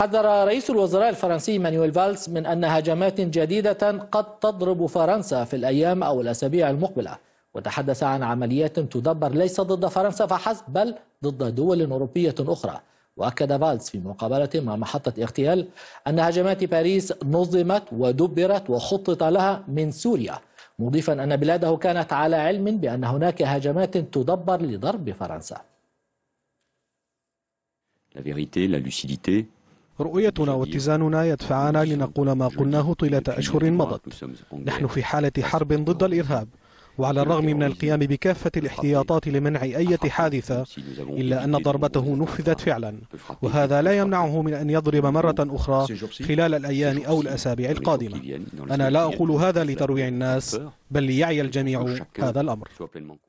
حذر رئيس الوزراء الفرنسي مانويل فالس من أن هجمات جديدة قد تضرب فرنسا في الأيام أو الأسابيع المقبلة وتحدث عن عمليات تدبر ليس ضد فرنسا فحسب بل ضد دول أوروبية أخرى وأكد فالس في مقابلة مع محطة اغتيال أن هجمات باريس نظمت ودبرت وخطط لها من سوريا مضيفا أن بلاده كانت على علم بأن هناك هجمات تدبر لضرب فرنسا La vérité, la lucidité, رؤيتنا واتزاننا يدفعنا لنقول ما قلناه طيلة أشهر مضت نحن في حالة حرب ضد الإرهاب وعلى الرغم من القيام بكافة الاحتياطات لمنع أي حادثة إلا أن ضربته نفذت فعلا وهذا لا يمنعه من أن يضرب مرة أخرى خلال الأيام أو الأسابيع القادمة أنا لا أقول هذا لترويع الناس بل ليعي الجميع هذا الأمر